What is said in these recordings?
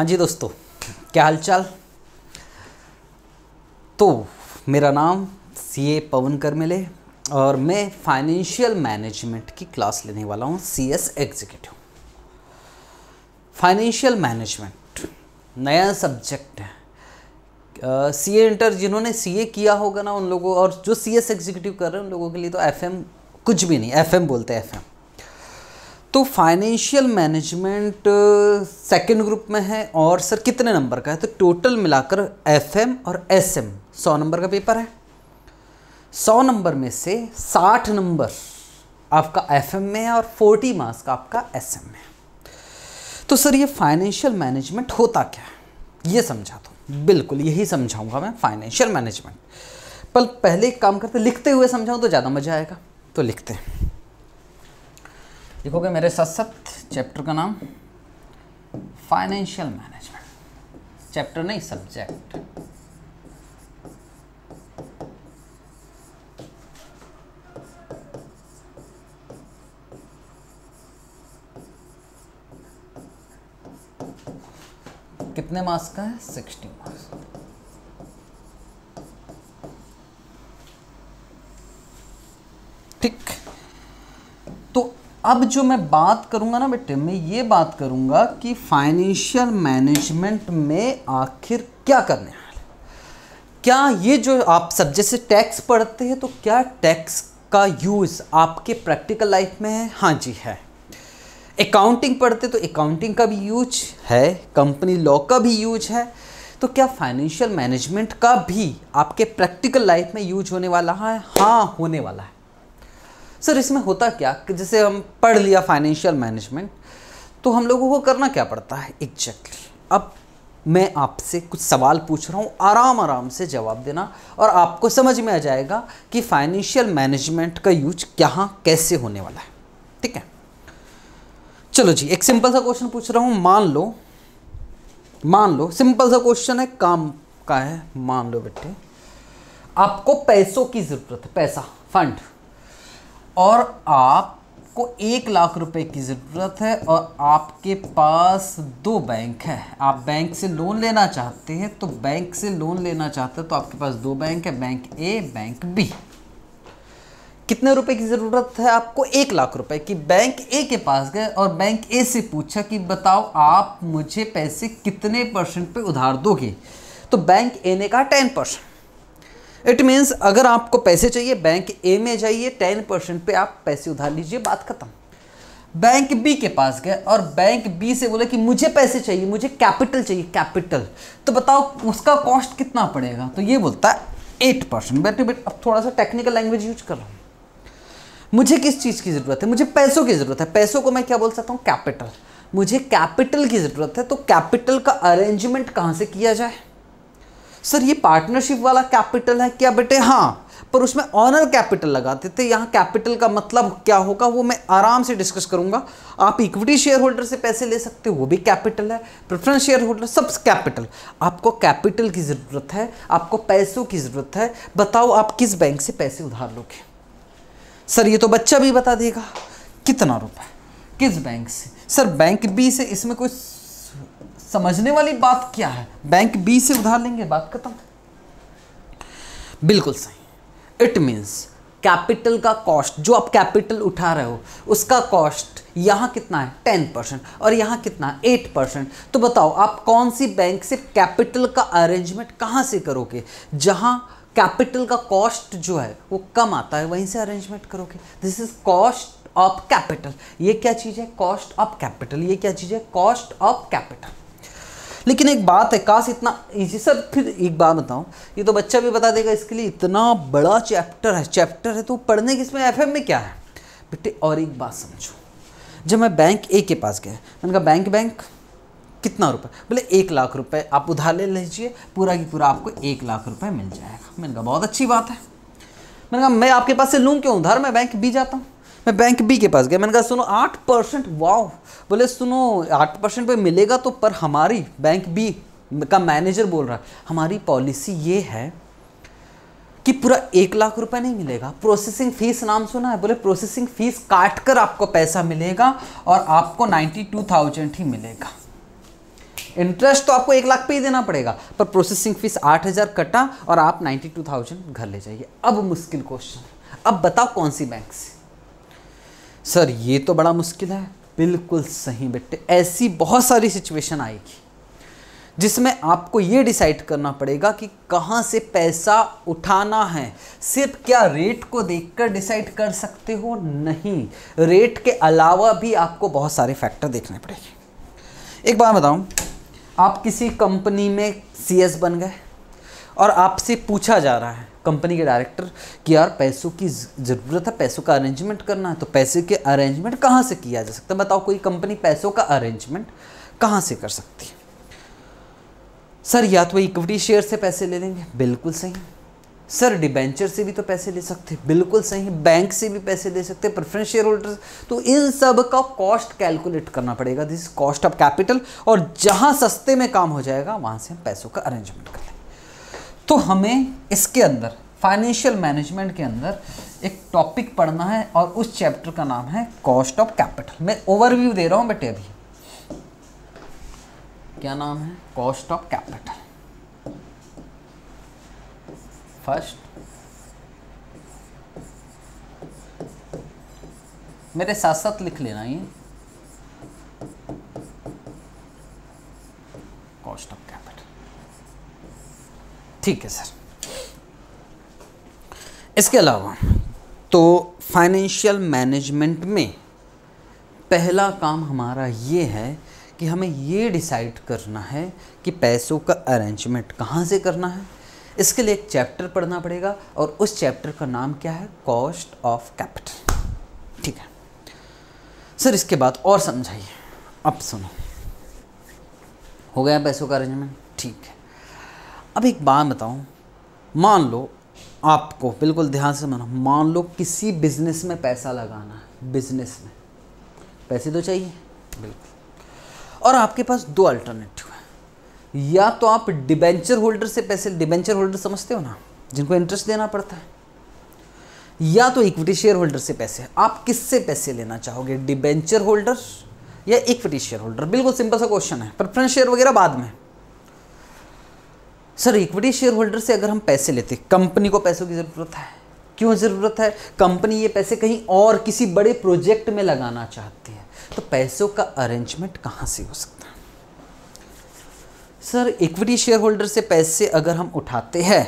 हाँ जी दोस्तों क्या हालचाल तो मेरा नाम सी ए पवन करमेले और मैं फाइनेंशियल मैनेजमेंट की क्लास लेने वाला हूँ C S executive financial management नया सब्जेक्ट है सी ए इंटर जिन्होंने सी ए किया होगा ना उन लोगों और जो सी एस एग्जीक्यूटिव कर रहे हैं उन लोगों के लिए तो एफ एम कुछ भी नहीं एफ एम बोलते हैं एफ एम तो फाइनेंशियल मैनेजमेंट सेकंड ग्रुप में है और सर कितने नंबर का है तो टोटल मिलाकर एफएम और एसएम सौ नंबर का पेपर है सौ नंबर में से साठ नंबर आपका एफएम में है और फोर्टी मार्क्स का आपका एसएम में है तो सर ये फाइनेंशियल मैनेजमेंट होता क्या है ये समझा दो बिल्कुल यही समझाऊंगा मैं फाइनेंशियल मैनेजमेंट पर पहले एक काम करते लिखते हुए समझाऊँ तो ज़्यादा मज़ा आएगा तो लिखते हैं लिखोगे मेरे साथ साथ चैप्टर का नाम फाइनेंशियल मैनेजमेंट चैप्टर नहीं सब्जेक्ट कितने मार्क्स का है सिक्सटी मार्क्स अब जो मैं बात करूंगा ना बेटे मैं ये बात करूंगा कि फाइनेंशियल मैनेजमेंट में आखिर क्या करने वाले क्या ये जो आप सब जैसे टैक्स पढ़ते हैं तो क्या टैक्स का यूज़ आपके प्रैक्टिकल लाइफ में है हाँ जी है अकाउंटिंग पढ़ते तो अकाउंटिंग का भी यूज है कंपनी लॉ का भी यूज है तो क्या फाइनेंशियल मैनेजमेंट का भी आपके प्रैक्टिकल लाइफ में यूज होने वाला है हाँ होने वाला है सर इसमें होता क्या कि जैसे हम पढ़ लिया फाइनेंशियल मैनेजमेंट तो हम लोगों को करना क्या पड़ता है एग्जैक्टली exactly. अब मैं आपसे कुछ सवाल पूछ रहा हूँ आराम आराम से जवाब देना और आपको समझ में आ जाएगा कि फाइनेंशियल मैनेजमेंट का यूज कहाँ कैसे होने वाला है ठीक है चलो जी एक सिंपल सा क्वेश्चन पूछ रहा हूँ मान लो मान लो सिंपल सा क्वेश्चन है काम का है मान लो बेटे आपको पैसों की ज़रूरत है पैसा फंड और आपको एक लाख रुपए की ज़रूरत है और आपके पास दो बैंक हैं आप बैंक से लोन लेना चाहते हैं तो बैंक से लोन लेना चाहते हैं तो आपके पास दो बैंक है बैंक ए बैंक बी कितने रुपए की ज़रूरत है आपको एक लाख रुपए की बैंक ए के पास गए और बैंक ए से पूछा कि बताओ आप मुझे पैसे कितने परसेंट पे उधार दोगे तो बैंक ए ने कहा टेन परसेंट इट मीन्स अगर आपको पैसे चाहिए बैंक ए में जाइए टेन परसेंट पे आप पैसे उधार लीजिए बात खत्म बैंक बी के पास गए और बैंक बी से बोले कि मुझे पैसे चाहिए मुझे कैपिटल चाहिए कैपिटल तो बताओ उसका कॉस्ट कितना पड़ेगा तो ये बोलता है एट परसेंट बैठे बेट अब थोड़ा सा टेक्निकल लैंग्वेज यूज कर रहा हूँ मुझे किस चीज़ की ज़रूरत है मुझे पैसों की ज़रूरत है पैसों को मैं क्या बोल सकता हूँ कैपिटल मुझे कैपिटल की ज़रूरत है तो कैपिटल का अरेंजमेंट कहाँ से किया जाए सर ये पार्टनरशिप वाला कैपिटल है क्या बेटे हाँ पर उसमें ऑनर कैपिटल लगाते थे यहाँ कैपिटल का मतलब क्या होगा वो मैं आराम से डिस्कस करूंगा आप इक्विटी शेयर होल्डर से पैसे ले सकते हो वो भी कैपिटल है प्रेफरेंस शेयर होल्डर सब कैपिटल आपको कैपिटल की ज़रूरत है आपको पैसों की ज़रूरत है बताओ आप किस बैंक से पैसे उधार लोगे सर ये तो बच्चा भी बता देगा कितना रुपए किस बैंक से सर बैंक बी से इसमें कोई समझने वाली बात क्या है बैंक बी से उधार लेंगे बात खत्म बिल्कुल सही इट मीन्स कैपिटल का कॉस्ट जो आप कैपिटल उठा रहे हो उसका कॉस्ट यहाँ कितना है टेन परसेंट और यहाँ कितना है एट परसेंट तो बताओ आप कौन सी बैंक से कैपिटल का अरेंजमेंट कहाँ से करोगे जहाँ कैपिटल का कॉस्ट जो है वो कम आता है वहीं से अरेंजमेंट करोगे this is cost of capital ये क्या चीज़ है कॉस्ट ऑफ कैपिटल ये क्या चीज़ है कॉस्ट ऑफ कैपिटल लेकिन एक बात है काश इतना इजी सर फिर एक बात बताऊँ ये तो बच्चा भी बता देगा इसके लिए इतना बड़ा चैप्टर है चैप्टर है तो पढ़ने के इसमें एफ में क्या है बेटे और एक बात समझो जब मैं बैंक ए के पास गया मैंने कहा बैंक बैंक कितना रुपए बोले एक लाख रुपए आप उधार ले लीजिए पूरा की पूरा आपको एक लाख रुपए मिल जाएगा मैंने कहा बहुत अच्छी बात है मैंने कहा मैं आपके पास से लूँ क्यों उधार मैं बैंक भी जाता हूँ मैं बैंक बी के पास गया मैंने कहा सुनो आठ परसेंट वाओ बोले सुनो आठ परसेंट पर मिलेगा तो पर हमारी बैंक बी का मैनेजर बोल रहा है हमारी पॉलिसी ये है कि पूरा एक लाख रुपए नहीं मिलेगा प्रोसेसिंग फीस नाम सुना है बोले प्रोसेसिंग फीस काट कर आपको पैसा मिलेगा और आपको नाइन्टी टू थाउजेंड ही मिलेगा इंटरेस्ट तो आपको एक लाख पे ही देना पड़ेगा पर प्रोसेसिंग फीस आठ हज़ार कटा और आप नाइन्टी टू थाउजेंड घर ले जाइए अब मुश्किल क्वेश्चन अब बताओ कौन सी बैंक से सर ये तो बड़ा मुश्किल है बिल्कुल सही बेटे ऐसी बहुत सारी सिचुएशन आएगी जिसमें आपको ये डिसाइड करना पड़ेगा कि कहाँ से पैसा उठाना है सिर्फ क्या रेट को देखकर डिसाइड कर सकते हो नहीं रेट के अलावा भी आपको बहुत सारे फैक्टर देखने पड़ेंगे एक बार बताऊँ आप किसी कंपनी में सी बन गए और आपसे पूछा जा रहा है कंपनी के डायरेक्टर कि यार पैसों की ज़रूरत है पैसों का अरेंजमेंट करना है तो पैसे के अरेंजमेंट कहाँ से किया जा सकता है बताओ कोई कंपनी पैसों का अरेंजमेंट कहाँ से कर सकती है सर या तो इक्विटी शेयर से पैसे ले लेंगे बिल्कुल सही सर डिबेंचर से भी तो पैसे ले सकते हैं बिल्कुल सही बैंक से भी पैसे ले सकते हैं प्रेफरेंस शेयर होल्डर तो इन सब का कॉस्ट कैलकुलेट करना पड़ेगा दिस कॉस्ट ऑफ कैपिटल और जहां सस्ते में काम हो जाएगा वहां से हम पैसों का अरेंजमेंट कर लेंगे तो हमें इसके अंदर फाइनेंशियल मैनेजमेंट के अंदर एक टॉपिक पढ़ना है और उस चैप्टर का नाम है कॉस्ट ऑफ कैपिटल मैं ओवरव्यू दे रहा हूं बेटे अभी क्या नाम है कॉस्ट ऑफ कैपिटल फर्स्ट मेरे साथ साथ लिख लेना ये कॉस्ट ऑफ ठीक है सर इसके अलावा तो फाइनेंशियल मैनेजमेंट में पहला काम हमारा ये है कि हमें ये डिसाइड करना है कि पैसों का अरेंजमेंट कहाँ से करना है इसके लिए एक चैप्टर पढ़ना पड़ेगा और उस चैप्टर का नाम क्या है कॉस्ट ऑफ कैपिटल ठीक है सर इसके बाद और समझाइए अब सुनो हो गया पैसों का अरेंजमेंट ठीक है अब एक बात बताऊँ मान लो आपको बिल्कुल ध्यान से मानो मान लो किसी बिजनेस में पैसा लगाना है बिजनेस में पैसे तो चाहिए बिल्कुल और आपके पास दो अल्टरनेटिव है या तो आप डिबेंचर होल्डर से पैसे डिबेंचर होल्डर समझते हो ना जिनको इंटरेस्ट देना पड़ता है या तो इक्विटी शेयर होल्डर से पैसे आप किससे पैसे लेना चाहोगे डिबेंचर होल्डर या इक्विटी शेयर होल्डर बिल्कुल सिंपल सा क्वेश्चन है प्रेफरेंस शेयर वगैरह बाद में सर इक्विटी शेयर होल्डर से अगर हम पैसे लेते कंपनी को पैसों की ज़रूरत है क्यों ज़रूरत है कंपनी ये पैसे कहीं और किसी बड़े प्रोजेक्ट में लगाना चाहती है तो पैसों का अरेंजमेंट कहाँ से हो सकता है सर इक्विटी शेयर होल्डर से पैसे अगर हम उठाते हैं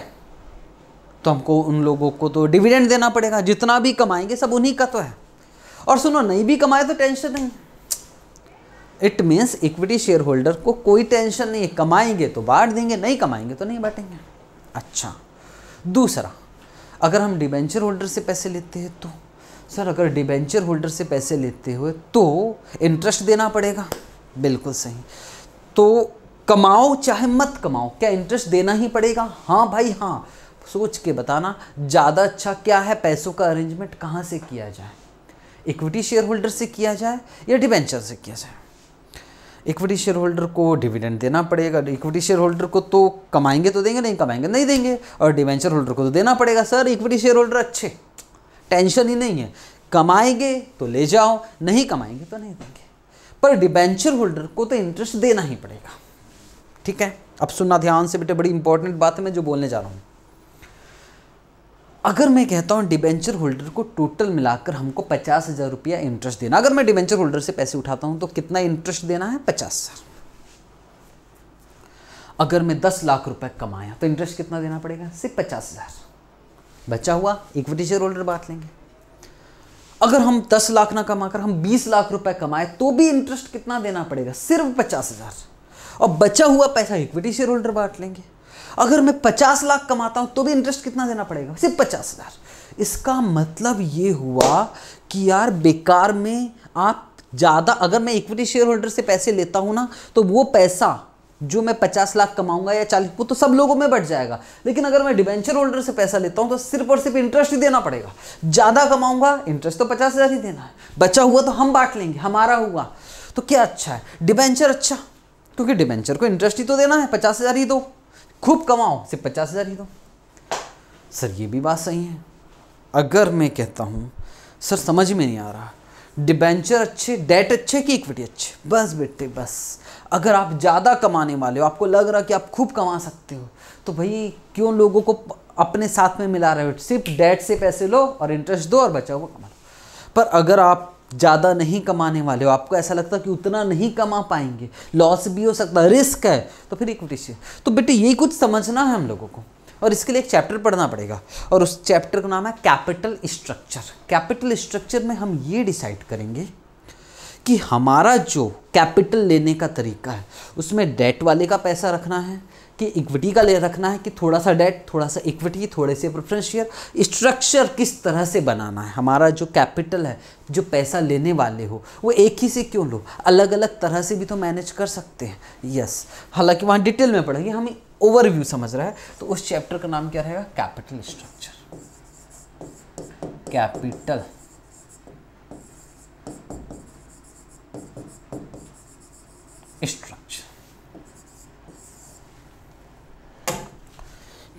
तो हमको उन लोगों को तो डिविडेंड देना पड़ेगा जितना भी कमाएंगे सब उन्हीं का तो है और सुनो नहीं भी कमाए तो टेंशन नहीं है it means equity share holder को कोई टेंशन नहीं है कमाएंगे तो बांट देंगे नहीं कमाएंगे तो नहीं बांटेंगे अच्छा दूसरा अगर हम डिबेंचर होल्डर से पैसे लेते हैं तो सर अगर डिबेंचर होल्डर से पैसे लेते हुए तो इंटरेस्ट देना पड़ेगा बिल्कुल सही तो कमाओ चाहे मत कमाओ क्या इंटरेस्ट देना ही पड़ेगा हाँ भाई हाँ सोच के बताना ज़्यादा अच्छा क्या है पैसों का अरेंजमेंट कहाँ से किया जाए इक्विटी शेयर होल्डर से किया जाए या डिबेंचर से किया जाए इक्विटी शेयर होल्डर को डिविडेंड देना पड़ेगा इक्विटी शेयर होल्डर को तो कमाएंगे तो देंगे नहीं कमाएंगे नहीं देंगे और डिवेंचर होल्डर को तो देना पड़ेगा सर इक्विटी शेयर होल्डर अच्छे टेंशन ही नहीं है कमाएंगे तो ले जाओ नहीं कमाएंगे तो नहीं देंगे पर डिबेंचर होल्डर को तो इंटरेस्ट देना ही पड़ेगा ठीक है अब सुनना ध्यान से बेटे बड़ी इंपॉर्टेंट बात है मैं जो बोलने जा रहा हूँ अगर मैं कहता हूँ डिबेंचर होल्डर को टोटल मिलाकर हमको पचास हज़ार रुपया इंटरेस्ट देना अगर मैं डिबेंचर होल्डर से पैसे उठाता हूँ तो कितना इंटरेस्ट देना है पचास हज़ार अगर मैं दस लाख रुपए कमाया तो इंटरेस्ट कितना देना पड़ेगा सिर्फ पचास हज़ार बचा हुआ इक्विटी शेयर होल्डर बांट लेंगे अगर हम दस लाख ना कमाकर हम बीस लाख रुपए कमाए तो भी इंटरेस्ट कितना देना पड़ेगा सिर्फ पचास हज़ार और बचा हुआ पैसा इक्विटी शेयर होल्डर बांट लेंगे अगर मैं पचास लाख कमाता हूं तो भी इंटरेस्ट कितना देना पड़ेगा सिर्फ पचास हज़ार इसका मतलब ये हुआ कि यार बेकार में आप ज़्यादा अगर मैं इक्विटी शेयर होल्डर से पैसे लेता हूँ ना तो वो पैसा जो मैं पचास लाख कमाऊंगा या चालीस वो तो सब लोगों में बढ़ जाएगा लेकिन अगर मैं डिवेंचर होल्डर से पैसा लेता हूं तो सिर्फ और सिर्फ इंटरेस्ट ही देना पड़ेगा ज़्यादा कमाऊंगा इंटरेस्ट तो पचास हज़ार ही देना है बचा हुआ तो हम बांट लेंगे हमारा हुआ तो क्या अच्छा है डिवेंचर अच्छा क्योंकि डिबेंचर को इंटरेस्ट ही तो देना है पचास हज़ार ही दो खूब कमाओ सिर्फ पचास हज़ार ही दो सर ये भी बात सही है अगर मैं कहता हूँ सर समझ में नहीं आ रहा डिबेंचर अच्छे डेट अच्छे कि इक्विटी अच्छे बस बेटे बस अगर आप ज़्यादा कमाने वाले हो आपको लग रहा कि आप खूब कमा सकते हो तो भाई क्यों लोगों को अपने साथ में मिला रहे हो सिर्फ डेट से पैसे लो और इंटरेस्ट दो और बचाओ वो कमा लो पर अगर आप ज़्यादा नहीं कमाने वाले हो आपको ऐसा लगता है कि उतना नहीं कमा पाएंगे लॉस भी हो सकता है रिस्क है तो फिर इक्विटी से तो बेटे यही कुछ समझना है हम लोगों को और इसके लिए एक चैप्टर पढ़ना पड़ेगा और उस चैप्टर का नाम है कैपिटल स्ट्रक्चर कैपिटल स्ट्रक्चर में हम ये डिसाइड करेंगे कि हमारा जो कैपिटल लेने का तरीका है उसमें डेट वाले का पैसा रखना है कि इक्विटी का ले रखना है कि थोड़ा सा डेट थोड़ा सा इक्विटी थोड़े से प्रेफरेंस शेयर स्ट्रक्चर किस तरह से बनाना है हमारा जो कैपिटल है जो पैसा लेने वाले हो वो एक ही से क्यों लो अलग अलग तरह से भी तो मैनेज कर सकते हैं यस हालांकि वहाँ डिटेल में पढ़ेंगे हमें ओवरव्यू समझ रहा है तो उस चैप्टर का नाम क्या रहेगा कैपिटल स्ट्रक्चर कैपिटल स्ट्रक्चर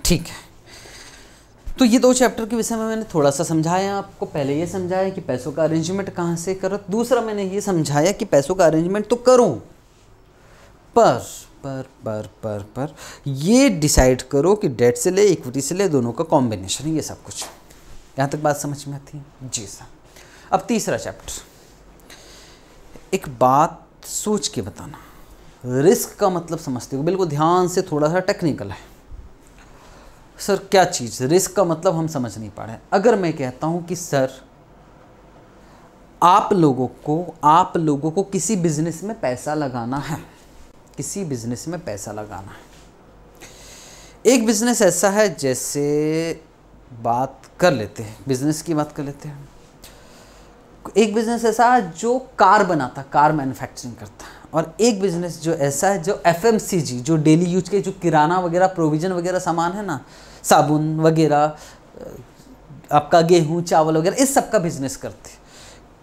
ठीक है तो ये दो चैप्टर के विषय में मैंने थोड़ा सा समझाया आपको पहले ये समझाया कि पैसों का अरेंजमेंट कहाँ से करो दूसरा मैंने ये समझाया कि पैसों का अरेंजमेंट तो करो पर पर पर पर पर ये डिसाइड करो कि डेट से ले इक्विटी से ले दोनों का कॉम्बिनेशन ये सब कुछ यहाँ तक बात समझ में आती है जी सर अब तीसरा चैप्टर एक बात सोच के बताना रिस्क का मतलब समझते हो बिल्कुल ध्यान से थोड़ा सा टेक्निकल है सर क्या चीज़ रिस्क का मतलब हम समझ नहीं पा रहे अगर मैं कहता हूँ कि सर आप लोगों को आप लोगों को किसी बिजनेस में पैसा लगाना है किसी बिजनेस में पैसा लगाना है एक बिजनेस ऐसा है जैसे बात कर लेते हैं बिजनेस की बात कर लेते हैं एक बिजनेस ऐसा है जो कार बनाता कार मैन्युफैक्चरिंग करता है और एक बिजनेस जो ऐसा है जो एफ जो डेली यूज के जो किराना वगैरह प्रोविज़न वगैरह सामान है ना साबुन वगैरह आपका गेहूँ चावल वगैरह इस सब का बिजनेस करते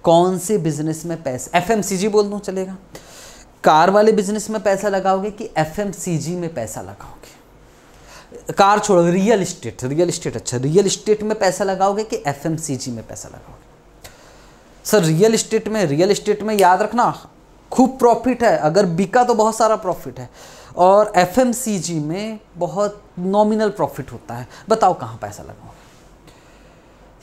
कौन से बिजनेस में पैसा एफ बोल दूँ चलेगा कार वाले बिजनेस में पैसा लगाओगे कि एफ में पैसा लगाओगे कार छोड़ो रियल इस्टेट रियल इस्टेट अच्छा रियल इस्टेट में पैसा लगाओगे कि एफ में पैसा लगाओगे सर रियल इस्टेट में रियल इस्टेट में याद रखना खूब प्रॉफिट है अगर बिका तो बहुत सारा प्रॉफिट है और एफ में बहुत नॉमिनल प्रॉफिट होता है बताओ कहाँ पैसा लगाओ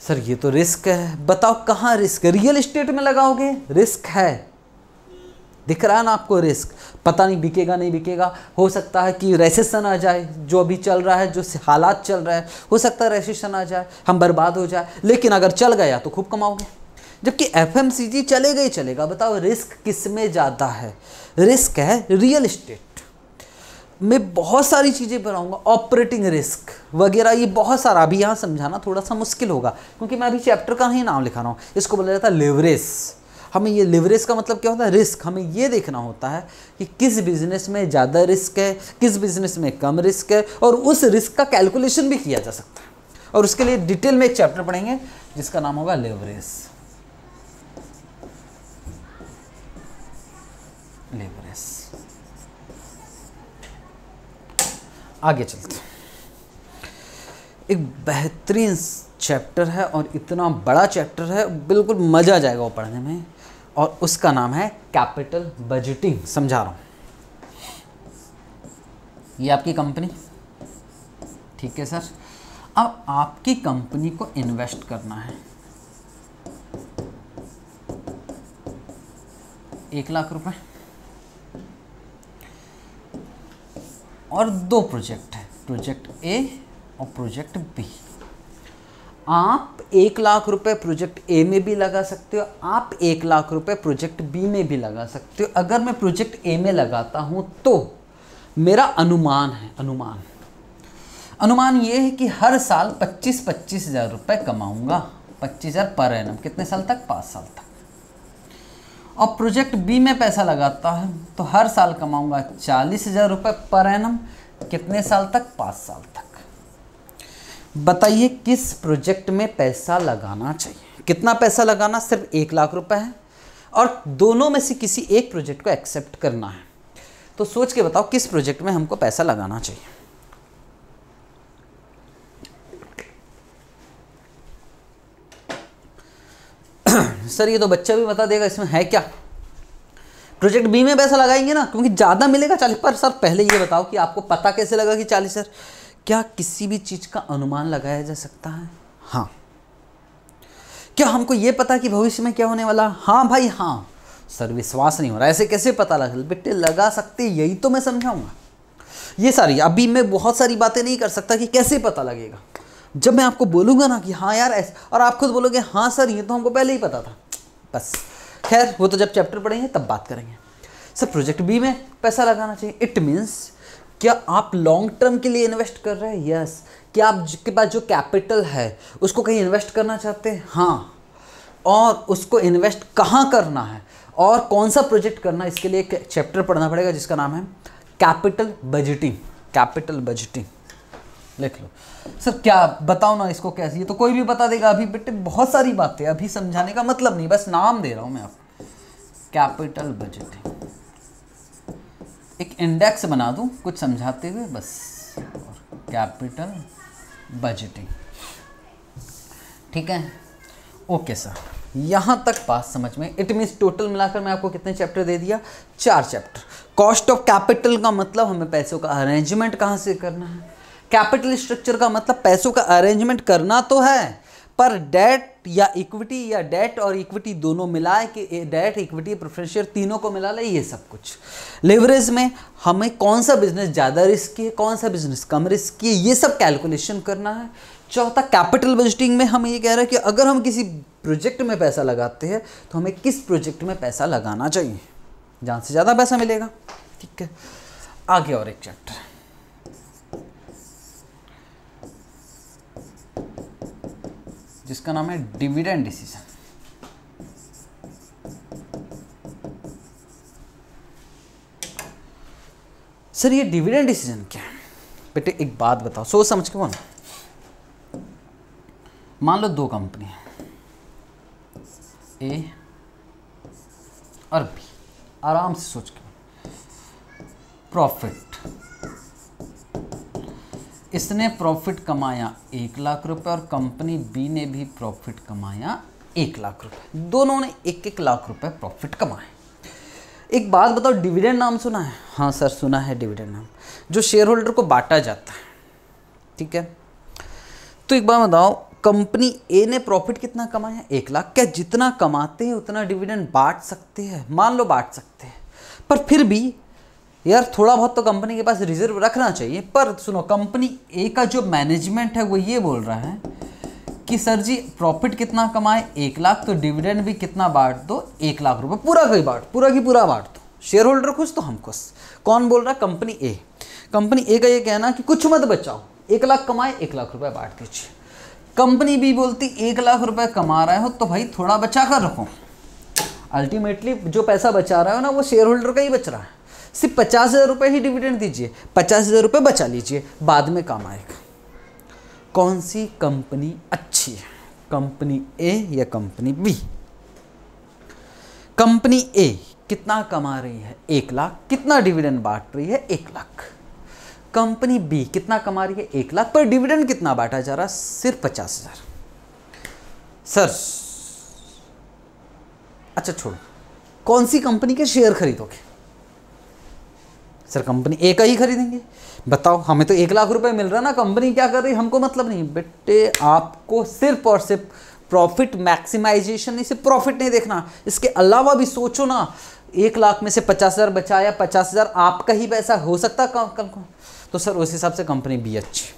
सर ये तो रिस्क है बताओ कहाँ रिस्क है रियल इस्टेट में लगाओगे रिस्क है दिख रहा है ना आपको रिस्क पता नहीं बिकेगा नहीं बिकेगा हो सकता है कि रेसेशन आ जाए जो अभी चल रहा है जो हालात चल रहा है हो सकता है रेसेसन आ जाए हम बर्बाद हो जाए लेकिन अगर चल गया तो खूब कमाओगे जबकि एफ चलेगा ही चलेगा बताओ रिस्क किस में ज़्यादा है रिस्क है रियल इस्टेट मैं बहुत सारी चीज़ें बनाऊंगा ऑपरेटिंग रिस्क वगैरह ये बहुत सारा अभी यहाँ समझाना थोड़ा सा मुश्किल होगा क्योंकि मैं अभी चैप्टर का ही नाम लिखा रहा हूँ इसको बोला जाता है लेवरेज हमें ये लिवरेज का मतलब क्या होता है रिस्क हमें ये देखना होता है कि किस बिज़नेस में ज़्यादा रिस्क है किस बिज़नेस में कम रिस्क है और उस रिस्क का कैलकुलेशन भी किया जा सकता है और उसके लिए डिटेल में एक चैप्टर पढ़ेंगे जिसका नाम होगा लेवरेज आगे चलते एक बेहतरीन चैप्टर है और इतना बड़ा चैप्टर है बिल्कुल मज़ा आ जाएगा वो पढ़ने में और उसका नाम है कैपिटल बजटिंग समझा रहा हूँ ये आपकी कंपनी ठीक है सर अब आपकी कंपनी को इन्वेस्ट करना है एक लाख रुपए और दो प्रोजेक्ट है प्रोजेक्ट ए और प्रोजेक्ट बी आप एक लाख रुपए प्रोजेक्ट ए में भी लगा सकते हो आप एक लाख रुपए प्रोजेक्ट बी में भी लगा सकते हो अगर मैं प्रोजेक्ट ए में लगाता हूँ तो मेरा अनुमान है अनुमान अनुमान ये है कि हर साल पच्चीस पच्चीस हज़ार रुपये कमाऊँगा पच्चीस हज़ार पर एनम कितने साल तक पाँच साल तक और प्रोजेक्ट बी में पैसा लगाता है तो हर साल कमाऊंगा चालीस हज़ार रुपये पर एनम कितने साल तक पाँच साल तक बताइए किस प्रोजेक्ट में पैसा लगाना चाहिए कितना पैसा लगाना सिर्फ एक लाख रुपए है और दोनों में से किसी एक प्रोजेक्ट को एक्सेप्ट करना है तो सोच के बताओ किस प्रोजेक्ट में हमको पैसा लगाना चाहिए सर ये तो बच्चा भी बता देगा इसमें है क्या प्रोजेक्ट बी में पैसा लगाएंगे ना क्योंकि ज़्यादा मिलेगा चालीस पर सर पहले ये बताओ कि आपको पता कैसे लगा कि चालीस सर क्या किसी भी चीज़ का अनुमान लगाया जा सकता है हाँ क्या हमको ये पता कि भविष्य में क्या होने वाला हाँ भाई हाँ सर विश्वास नहीं हो रहा ऐसे कैसे पता लगा बेटे लगा सकते यही तो मैं समझाऊंगा ये सारी अभी मैं बहुत सारी बातें नहीं कर सकता कि कैसे पता लगेगा जब मैं आपको बोलूंगा ना कि हाँ यार ऐसा और आप खुद बोलोगे हाँ सर ये तो हमको पहले ही पता था बस खैर वो तो जब चैप्टर पढ़ेंगे तब बात करेंगे सर प्रोजेक्ट बी में पैसा लगाना चाहिए इट मीन्स क्या आप लॉन्ग टर्म के लिए इन्वेस्ट कर रहे हैं यस yes. क्या जिसके पास जो कैपिटल है उसको कहीं इन्वेस्ट करना चाहते हैं हाँ और उसको इन्वेस्ट कहाँ करना है और कौन सा प्रोजेक्ट करना है इसके लिए एक चैप्टर पढ़ना पड़ेगा जिसका नाम है कैपिटल बजटिंग कैपिटल बजटिंग लिख लो सर क्या बताओ ना इसको कैसे ये तो कोई भी बता देगा अभी बेटे बहुत सारी बातें अभी समझाने का मतलब नहीं बस नाम दे रहा हूं मैं आपको कैपिटल बजट एक इंडेक्स बना दू कुछ समझाते हुए बस और कैपिटल बजटिंग ठीक है ओके सर यहां तक पास समझ में इट मीन्स टोटल मिलाकर मैं आपको कितने चैप्टर दे दिया चार चैप्टर कॉस्ट ऑफ कैपिटल का मतलब हमें पैसों का अरेंजमेंट कहां से करना है कैपिटल स्ट्रक्चर का मतलब पैसों का अरेंजमेंट करना तो है पर डेट या इक्विटी या डेट और इक्विटी दोनों मिलाए कि डेट इक्विटी प्रेफरेंस तीनों को मिला ले ये सब कुछ लेवरेज में हमें कौन सा बिजनेस ज़्यादा रिस्क है कौन सा बिजनेस कम रिस्क है ये सब कैलकुलेशन करना है चौथा कैपिटल बजटिंग में हम ये कह रहे हैं कि अगर हम किसी प्रोजेक्ट में पैसा लगाते हैं तो हमें किस प्रोजेक्ट में पैसा लगाना चाहिए जहाँ से ज़्यादा पैसा मिलेगा ठीक है आगे और एक चैप्टर जिसका नाम है डिविडेंड डिसीजन सर ये डिविडेंड डिसीजन क्या है बेटे एक बात बताओ सोच समझ के बोलो मान लो दो कंपनी है ए और बी आराम से सोच के प्रॉफिट इसने प्रॉफिट कमाया एक लाख रुपए और कंपनी बी ने भी प्रॉफिट कमाया एक लाख रुपए दोनों ने एक एक लाख रुपए प्रॉफिट कमाए एक बात बताओ डिविडेंड नाम सुना है हाँ सर सुना है डिविडेंड नाम जो शेयर होल्डर को बांटा जाता है ठीक है तो एक बार बताओ कंपनी ए ने प्रॉफिट कितना कमाया एक लाख क्या जितना कमाते हैं उतना डिविडेंड बांट सकते हैं मान लो बांट सकते हैं पर फिर भी यार थोड़ा बहुत तो कंपनी के पास रिजर्व रखना चाहिए पर सुनो कंपनी ए का जो मैनेजमेंट है वो ये बोल रहा है कि सर जी प्रॉफिट कितना कमाए एक लाख तो डिविडेंड भी कितना बांट दो एक लाख रुपए पूरा का ही बांट पूरा की पूरा बांट दो शेयर होल्डर खुश तो हम खुश कौन बोल रहा है कंपनी ए कंपनी ए का ये कहना कि कुछ मत बचाओ एक लाख कमाए एक लाख रुपए बांट दीजिए कंपनी बी बोलती एक लाख रुपए कमा रहे हो तो भाई थोड़ा बचा कर रखो अल्टीमेटली जो पैसा बचा रहा हो ना वो शेयर होल्डर का ही बच रहा है सिर्फ पचास हज़ार रुपये ही डिविडेंड दीजिए पचास हज़ार रुपये बचा लीजिए बाद में काम आएगा कौन सी कंपनी अच्छी है कंपनी ए या कंपनी बी कंपनी ए कितना कमा रही है एक लाख कितना डिविडेंड बांट रही है एक लाख कंपनी बी कितना कमा रही है एक लाख पर डिविडेंड कितना बांटा जा रहा है सिर्फ पचास हज़ार सर अच्छा छोड़ो कौन सी कंपनी के शेयर खरीदोगे सर कंपनी एक ही खरीदेंगे बताओ हमें तो एक लाख रुपए मिल रहा ना कंपनी क्या कर रही हमको मतलब नहीं बेटे आपको सिर्फ और सिर्फ प्रॉफिट मैक्सिमाइजेशन इसे प्रॉफिट नहीं देखना इसके अलावा भी सोचो ना एक लाख में से पचास हज़ार बचाया पचास हज़ार आपका ही पैसा हो सकता कम कम तो सर उस हिसाब से कंपनी भी अच्छी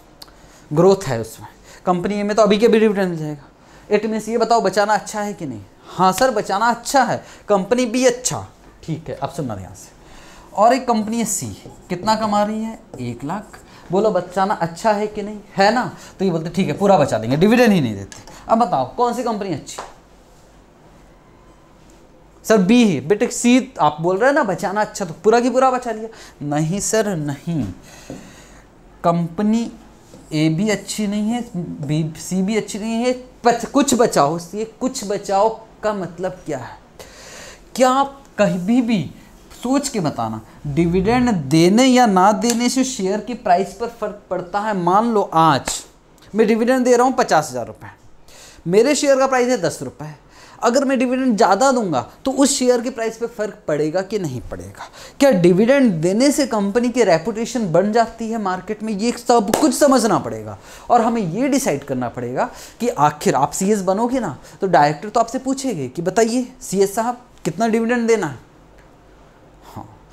ग्रोथ है उसमें कंपनी में तो अभी के भी रिटर्न मिल जाएगा इट मीनस ये बताओ बचाना अच्छा है कि नहीं हाँ सर बचाना अच्छा है कंपनी भी अच्छा ठीक है अब सुनना ध्यान से और एक कंपनी है सी कितना कमा रही है एक लाख बोलो बचाना अच्छा है कि नहीं है ना तो ये बोलते ठीक है पूरा बचा देंगे डिविडेंड ही नहीं देते अब बताओ कौन सी कंपनी अच्छी सर बी है बेटे सी आप बोल रहे हैं ना बचाना अच्छा तो पूरा की पूरा बचा लिया नहीं सर नहीं कंपनी ए भी अच्छी नहीं है बी सी भी अच्छी नहीं है बच, कुछ बचाओ सी कुछ बचाओ का मतलब क्या है क्या आप कहीं भी सोच के बताना डिविडेंड देने या ना देने से शेयर की प्राइस पर फर्क पड़ता है मान लो आज मैं डिविडेंड दे रहा हूँ पचास हज़ार रुपये मेरे शेयर का प्राइस है दस रुपये अगर मैं डिविडेंड ज़्यादा दूंगा तो उस शेयर की प्राइस पे फ़र्क पड़ेगा कि नहीं पड़ेगा क्या डिविडेंड देने से कंपनी की रेपुटेशन बन जाती है मार्केट में ये सब कुछ समझना पड़ेगा और हमें ये डिसाइड करना पड़ेगा कि आखिर आप सी बनोगे ना तो डायरेक्टर तो आपसे पूछेंगे कि बताइए सी साहब कितना डिविडेंड देना है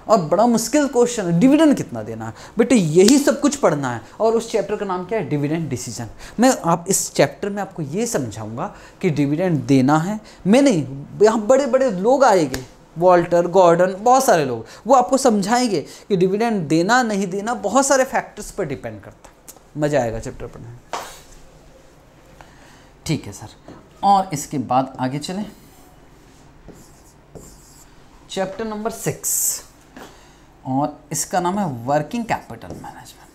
और बड़ा मुश्किल क्वेश्चन है डिविडेंड कितना देना है बेटे यही सब कुछ पढ़ना है और उस चैप्टर का नाम क्या है डिविडेंड डिसीजन मैं आप इस चैप्टर में आपको ये समझाऊंगा कि डिविडेंड देना है मैं नहीं यहाँ बड़े बड़े लोग आएंगे वॉल्टर गॉर्डन बहुत सारे लोग वो आपको समझाएंगे कि डिविडेंड देना नहीं देना बहुत सारे फैक्टर्स पर डिपेंड करता है मज़ा आएगा चैप्टर पढ़ने में ठीक है सर और इसके बाद आगे चलें चैप्टर नंबर सिक्स और इसका नाम है working capital management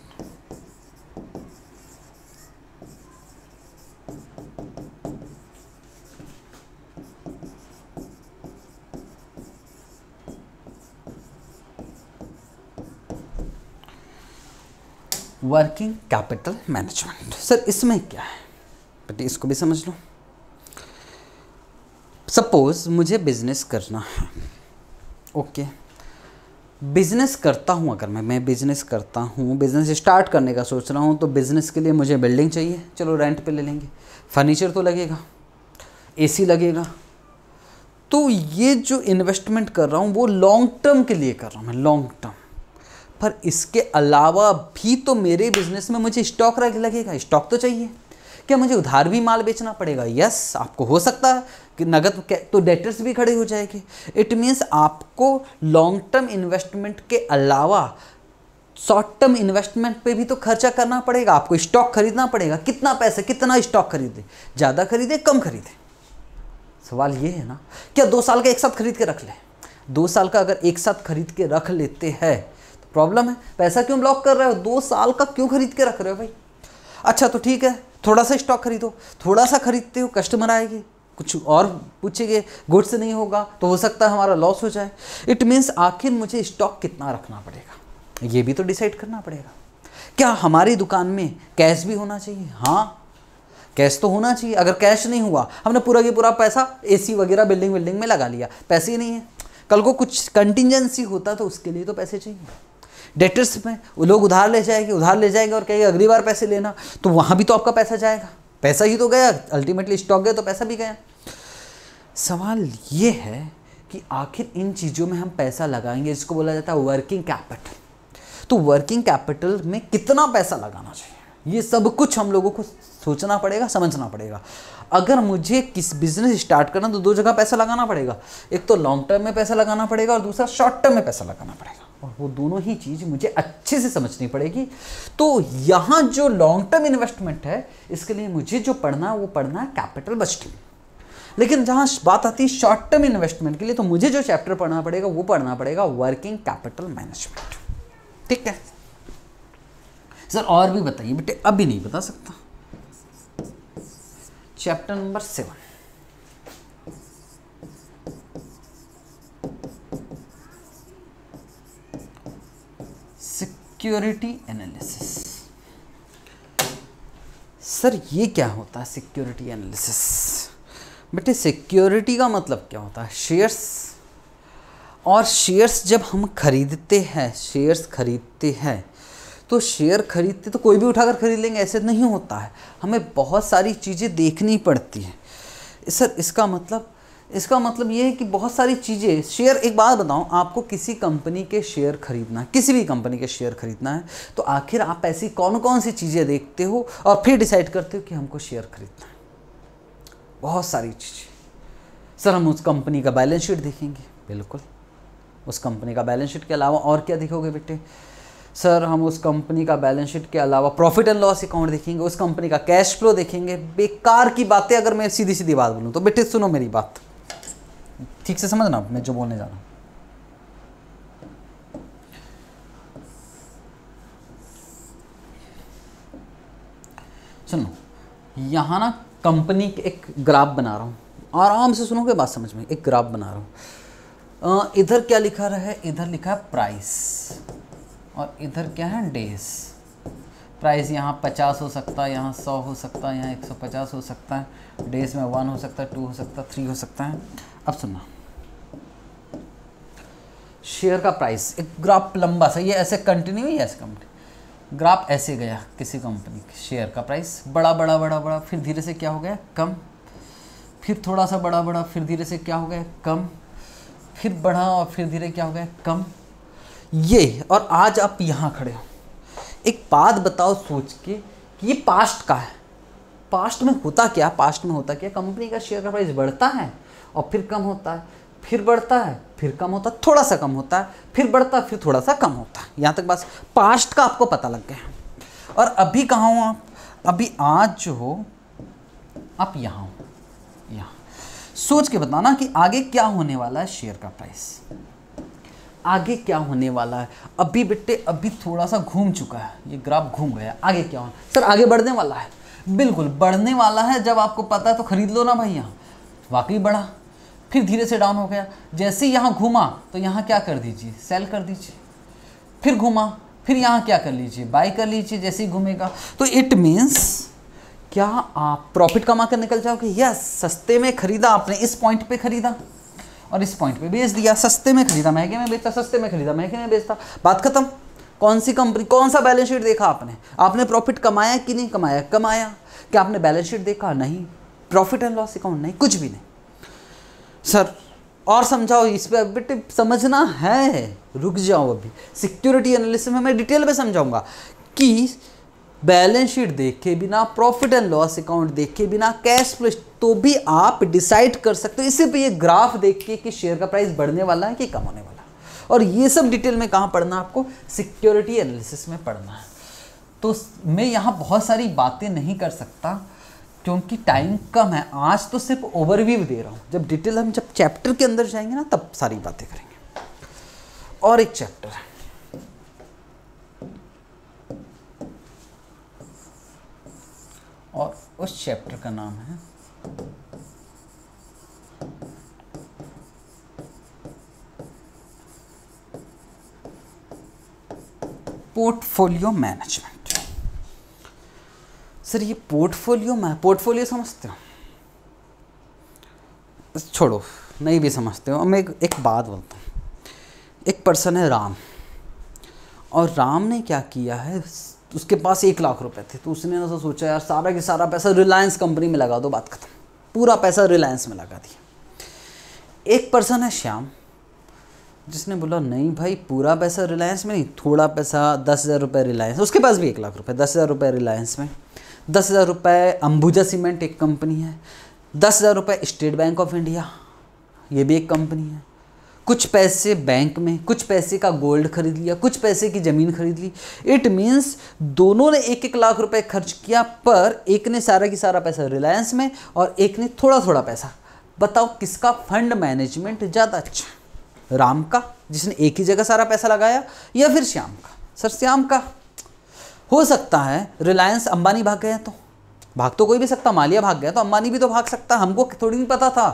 working capital management sir इसमें क्या है बेटे इसको भी समझ लो सपोज मुझे बिजनेस करना है ओके okay. बिज़नेस करता हूँ अगर मैं मैं बिज़नेस करता हूँ बिज़नेस स्टार्ट करने का सोच रहा हूँ तो बिज़नेस के लिए मुझे बिल्डिंग चाहिए चलो रेंट पे ले लेंगे फर्नीचर तो लगेगा एसी लगेगा तो ये जो इन्वेस्टमेंट कर रहा हूँ वो लॉन्ग टर्म के लिए कर रहा हूँ मैं लॉन्ग टर्म पर इसके अलावा भी तो मेरे बिज़नेस में मुझे स्टॉक लगेगा स्टॉक तो चाहिए क्या मुझे उधार भी माल बेचना पड़ेगा यस आपको हो सकता है कि नगद तो डेटर्स भी खड़े हो जाएंगे इट मीन्स आपको लॉन्ग टर्म इन्वेस्टमेंट के अलावा शॉर्ट टर्म इन्वेस्टमेंट पे भी तो खर्चा करना पड़ेगा आपको स्टॉक खरीदना पड़ेगा कितना पैसे कितना स्टॉक खरीदे ज़्यादा खरीदे कम खरीदे सवाल ये है ना क्या दो साल का एक साथ खरीद के रख ले दो साल का अगर एक साथ खरीद के रख लेते हैं तो प्रॉब्लम है पैसा क्यों ब्लॉक कर रहे हो दो साल का क्यों खरीद के रख रहे हो भाई अच्छा तो ठीक है थोड़ा सा स्टॉक खरीदो थोड़ा सा खरीदते हो कस्टमर आएंगे कुछ और पूछेंगे गुड्स नहीं होगा तो हो सकता है हमारा लॉस हो जाए इट मीन्स आखिर मुझे स्टॉक कितना रखना पड़ेगा ये भी तो डिसाइड करना पड़ेगा क्या हमारी दुकान में कैश भी होना चाहिए हाँ कैश तो होना चाहिए अगर कैश नहीं हुआ हमने पूरा के पूरा पैसा ए वगैरह बिल्डिंग बिल्डिंग में लगा लिया पैसे ही नहीं है कल को कुछ कंटिजेंसी होता तो उसके लिए तो पैसे चाहिए डेटर्स में वो लोग उधार ले जाएंगे उधार ले जाएंगे और कहेंगे अगली बार पैसे लेना तो वहाँ भी तो आपका पैसा जाएगा पैसा ही तो गया अल्टीमेटली स्टॉक गया तो पैसा भी गया सवाल ये है कि आखिर इन चीज़ों में हम पैसा लगाएंगे जिसको बोला जाता है वर्किंग कैपिटल तो वर्किंग कैपिटल में कितना पैसा लगाना चाहिए ये सब कुछ हम लोगों को सोचना पड़ेगा समझना पड़ेगा अगर मुझे किस बिजनेस स्टार्ट करना तो दो जगह पैसा लगाना पड़ेगा एक तो लॉन्ग टर्म में पैसा लगाना पड़ेगा और दूसरा शॉर्ट टर्म में पैसा लगाना पड़ेगा और वो दोनों ही चीज़ मुझे अच्छे से समझनी पड़ेगी तो यहां जो लॉन्ग टर्म इन्वेस्टमेंट है इसके लिए मुझे जो पढ़ना वो पढ़ना है कैपिटल बजटिंग लेकिन जहां बात आती है शॉर्ट टर्म इन्वेस्टमेंट के लिए तो मुझे जो चैप्टर पढ़ना पड़ेगा वो पढ़ना पड़ेगा वर्किंग कैपिटल मैनेजमेंट ठीक है सर और भी बताइए बेटे अभी नहीं बता सकता chapter number seven security analysis sir ये क्या होता है सिक्योरिटी एनालिसिस बेटे सिक्योरिटी का मतलब क्या होता है शेयर्स और शेयर्स जब हम खरीदते हैं शेयर्स खरीदते हैं तो शेयर खरीदते तो कोई भी उठाकर खरीद लेंगे ऐसे नहीं होता है हमें बहुत सारी चीज़ें देखनी पड़ती हैं सर इसका मतलब इसका मतलब ये है कि बहुत सारी चीज़ें शेयर एक बात बताऊं आपको किसी कंपनी के शेयर खरीदना है किसी भी कंपनी के शेयर खरीदना है तो आखिर आप ऐसी कौन कौन सी चीज़ें देखते हो और फिर डिसाइड करते हो कि हमको शेयर खरीदना है बहुत सारी चीज़ें सर हम उस कंपनी का बैलेंस शीट देखेंगे बिल्कुल उस कंपनी का बैलेंस शीट के अलावा और क्या देखोगे बेटे सर हम उस कंपनी का बैलेंस शीट के अलावा प्रॉफिट एंड लॉस अकाउंट देखेंगे उस कंपनी का कैश फ्लो देखेंगे बेकार की बातें अगर मैं सीधी सीधी बात बोलूँ तो बेटे सुनो मेरी बात ठीक से समझना मैं जो बोलने जा रहा हूँ सुनो यहाँ ना कंपनी के एक ग्राफ बना रहा हूँ आराम से सुनोगे बात समझ में एक ग्राफ बना रहा हूँ इधर क्या लिखा रहा है इधर लिखा है प्राइस और इधर क्या है डेज प्राइस यहाँ पचास हो सकता है यहाँ सौ हो सकता है यहाँ एक सौ पचास हो सकता है डेज में वन हो सकता है टू हो सकता है थ्री हो सकता है अब सुनना शेयर का प्राइस एक ग्राफ लंबा सा ये ऐसे कंटिन्यू ही ऐसे कंपनी ग्राफ ऐसे गया किसी कंपनी के शेयर का प्राइस बड़ा बड़ा बड़ा बड़ा फिर धीरे से क्या हो गया कम फिर थोड़ा सा बड़ा बड़ा फिर धीरे से क्या हो गया कम फिर बढ़ा और फिर धीरे क्या हो गया कम ये और आज आप यहाँ खड़े हो एक बात बताओ सोच के कि ये पास्ट का है पास्ट में होता क्या पास्ट में होता क्या कंपनी का शेयर का प्राइस बढ़ता है और फिर कम होता है फिर बढ़ता है फिर कम होता है थोड़ा सा कम होता है फिर बढ़ता है फिर थोड़ा सा कम होता है यहाँ तक बस पास्ट का आपको पता लग गया और अभी कहाँ हो आप अभी आज जो हो आप यहाँ हो यहाँ सोच के बताना कि आगे क्या होने वाला है शेयर का प्राइस आगे क्या होने वाला है अभी बेटे अभी थोड़ा सा घूम चुका है ये ग्राफ घूम गया आगे क्या होना सर आगे बढ़ने वाला है बिल्कुल बढ़ने वाला है जब आपको पता है तो खरीद लो ना भाई यहाँ वाकई बढ़ा फिर धीरे से डाउन हो गया जैसे यहाँ घूमा तो यहाँ क्या कर दीजिए सेल कर दीजिए फिर घूमा फिर यहाँ क्या कर लीजिए बाई कर लीजिए जैसे ही घूमेगा तो इट मीन्स क्या आप प्रॉफिट कमा कर निकल जाओगे यस सस्ते में खरीदा आपने इस पॉइंट पे खरीदा और इस पॉइंट पे बेच दिया सस्ते में खरीदा महंगे में बेचता सस्ते में खरीदा महंगे में बेचता बात खत्म कौन सी कंपनी कौन सा बैलेंस शीट देखा आपने आपने प्रॉफिट कमाया कि नहीं कमाया कमाया क्या आपने बैलेंस शीट देखा नहीं प्रॉफिट एंड लॉस अकाउंट नहीं कुछ भी नहीं सर और समझाओ इस पर बेटे समझना है रुक जाओ अभी सिक्योरिटी एनालिसिस में मैं डिटेल में समझाऊंगा कि बैलेंस शीट देखे बिना प्रॉफिट एंड लॉस अकाउंट देखे बिना कैश फ्लो तो भी आप डिसाइड कर सकते हो इसी पे ये ग्राफ देख के कि शेयर का प्राइस बढ़ने वाला है कि कम होने वाला है और ये सब डिटेल में कहाँ पढ़ना आपको सिक्योरिटी एनालिसिस में पढ़ना है तो मैं यहाँ बहुत सारी बातें नहीं कर सकता क्योंकि टाइम कम है आज तो सिर्फ ओवरव्यू दे रहा हूँ जब डिटेल हम जब चैप्टर के अंदर जाएंगे ना तब सारी बातें करेंगे और एक चैप्टर है और उस चैप्टर का नाम है पोर्टफोलियो मैनेजमेंट सर ये पोर्टफोलियो में पोर्टफोलियो समझते हो छोड़ो नहीं भी समझते हो मैं एक, एक बात बोलता हूँ एक पर्सन है राम और राम ने क्या किया है उसके पास एक लाख रुपए थे तो उसने ना सोचा यार सारा के सारा पैसा रिलायंस कंपनी में लगा दो बात खत्म पूरा पैसा रिलायंस में लगा दिया एक पर्सन है श्याम जिसने बोला नहीं भाई पूरा पैसा रिलायंस में नहीं थोड़ा पैसा दस हज़ार रुपये रिलायंस उसके पास भी एक लाख रुपये दस हज़ार रुपये रिलायंस में दस हज़ार रुपये अंबुजा सीमेंट एक कंपनी है दस हज़ार रुपये स्टेट बैंक ऑफ इंडिया ये भी एक कंपनी है कुछ पैसे बैंक में कुछ पैसे का गोल्ड खरीद लिया कुछ पैसे की ज़मीन खरीद ली इट मीन्स दोनों ने एक एक लाख रुपए खर्च किया पर एक ने सारा की सारा पैसा रिलायंस में और एक ने थोड़ा थोड़ा पैसा बताओ किसका फंड मैनेजमेंट ज़्यादा अच्छा राम का जिसने एक ही जगह सारा पैसा लगाया या फिर श्याम का सर श्याम का हो सकता है रिलायंस अंबानी भाग गया तो भाग तो कोई भी सकता मालिया भाग गया तो अंबानी भी तो भाग सकता हमको थोड़ी नहीं पता था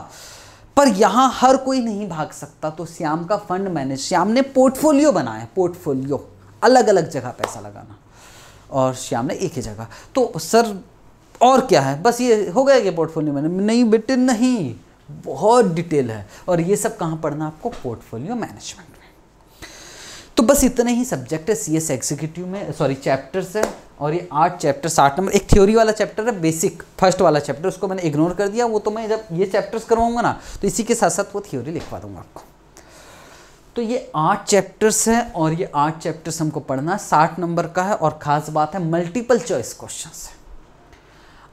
पर यहाँ हर कोई नहीं भाग सकता तो श्याम का फंड मैनेज श्याम ने पोर्टफोलियो बनाया पोर्टफोलियो अलग अलग जगह पैसा लगाना और श्याम ने एक ही जगह तो सर और क्या है बस ये हो गया कि पोर्टफोलियो मैंने नहीं बेटे नहीं बहुत डिटेल है और ये सब कहाँ पढ़ना आपको पोर्टफोलियो मैनेजमेंट तो बस इतने ही सब्जेक्ट है सी एस एग्जीक्यूटिव में सॉरी चैप्टर्स है और ये आठ चैप्टर साठ नंबर एक थ्योरी वाला चैप्टर है बेसिक फर्स्ट वाला चैप्टर उसको मैंने इग्नोर कर दिया वो तो मैं जब ये चैप्टर्स करवाऊंगा ना तो इसी के साथ साथ वो थ्योरी लिखवा दूंगा आपको तो ये आठ चैप्टर्स हैं और ये आठ चैप्टर्स हमको पढ़ना है साठ नंबर का है और ख़ास बात है मल्टीपल चॉइस क्वेश्चन है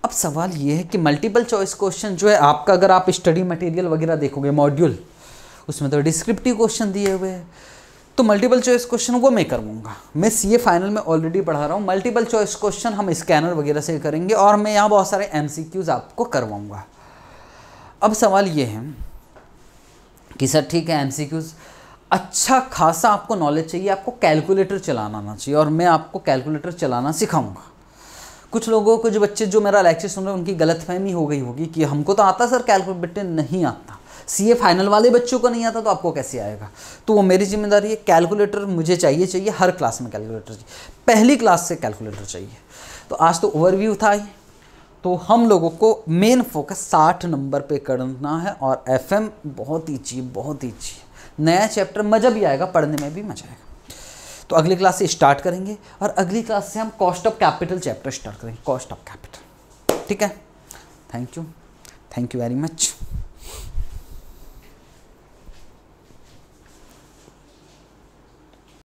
अब सवाल ये है कि मल्टीपल चॉइस क्वेश्चन जो है आपका अगर आप स्टडी मटेरियल वगैरह देखोगे मॉड्यूल उसमें तो डिस्क्रिप्टिव क्वेश्चन दिए हुए हैं तो मल्टीपल चॉइस क्वेश्चन वो मैं करवाऊंगा मैं सी ए फाइनल में ऑलरेडी पढ़ा रहा हूँ मल्टीपल चॉइस क्वेश्चन हम स्कैनर वगैरह से करेंगे और मैं यहाँ बहुत सारे एम आपको करवाऊँगा अब सवाल ये है कि सर ठीक है एम अच्छा खासा आपको नॉलेज चाहिए आपको कैलकुलेटर चलाना आना चाहिए और मैं आपको कैलकुलेटर चलाना सिखाऊंगा कुछ लोगों को जो बच्चे जो मेरा लेक्चर सुन रहे हैं उनकी गलतफहमी हो गई होगी कि हमको तो आता सर कैलकुलेटर नहीं आता सीए फाइनल वाले बच्चों को नहीं आता तो आपको कैसे आएगा तो वो मेरी जिम्मेदारी है कैलकुलेटर मुझे चाहिए चाहिए हर क्लास में कैलकुलेटर चाहिए पहली क्लास से कैलकुलेटर चाहिए तो आज तो ओवरव्यू था ही तो हम लोगों को मेन फोकस साठ नंबर पर करना है और एफ बहुत ही चीप बहुत ही चीप नया चैप्टर मज़ा भी आएगा पढ़ने में भी मज़ा आएगा तो अगली क्लास से स्टार्ट करेंगे और अगली क्लास से हम cost of capital chapter start करेंगे कॉस्ट ऑफ कैपिटल ठीक है thank you thank you very much